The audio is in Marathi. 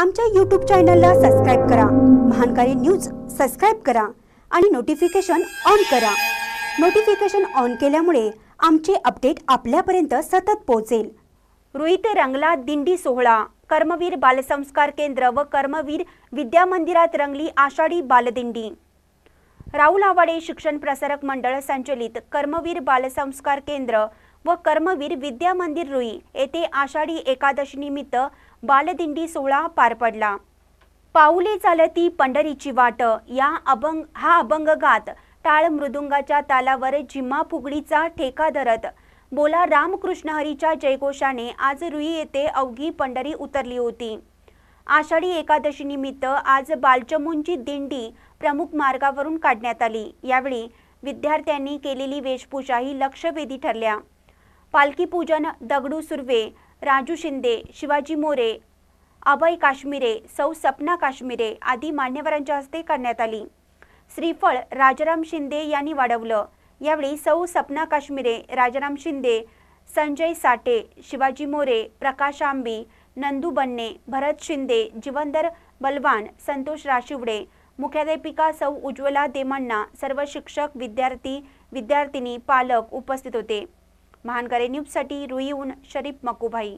आमच्या यूट्यूब चॅनलला सबस्क्राईब करा महानकारी न्यूज सबस्क्राईब करा आणि नोटिफिकेशन ऑन करा नोटिफिकेशन ऑन केल्यामुळे आमचे अपडेट आपल्यापर्यंत सतत पोहोचेल रोहित रंगला दिंडी सोहळा कर्मवीर बालसंस्कार केंद्र व कर्मवीर विद्यामंदिरात रंगली आषाढी बालदिंडी राहुल आवाडे शिक्षण प्रसारक मंडळ संचलित कर्मवीर बालसंस्कार केंद्र व कर्मवीर विद्या मंदिर रुई येथे आषाढी एकादशी निमित्त बालदिंडी सोहळा पार पडला पाऊली चालती पंढरीची वाट या अभंग हा अभंग गात टाळ मृदुंगाच्या तालावर जिम्मा फुगडीचा ठेका धरत बोला रामकृष्ण हरीच्या जयघोषाने आज रुई येथे अवघी पंढरी उतरली होती आषाढी एकादशी निमित्त आज बालचमुंची दिंडी प्रमुख मार्गावरून काढण्यात आली यावेळी विद्यार्थ्यांनी केलेली वेशभूषा ही लक्षवेधी ठरल्या पालखी पूजन दगडू सुर्वे राजू शिंदे शिवाजी मोरे अभय काश्मीरे सौ सपना काश्मीरे आदी मान्यवरांच्या हस्ते करण्यात आली श्रीफळ राजाराम शिंदे यांनी वाढवलं यावेळी सौ सपना काश्मीरे राजाराम शिंदे संजय साटे शिवाजी मोरे प्रकाश आंबी नंदू बन्ने भरत शिंदे जीवनदर बलवान संतोष राशिवडे मुख्याध्यापिका सौ उज्ज्वला देमांना सर्व शिक्षक विद्यार्थी विद्यार्थिनी पालक उपस्थित होते न्यूज साठी रुईहून शरीफ मकुभाई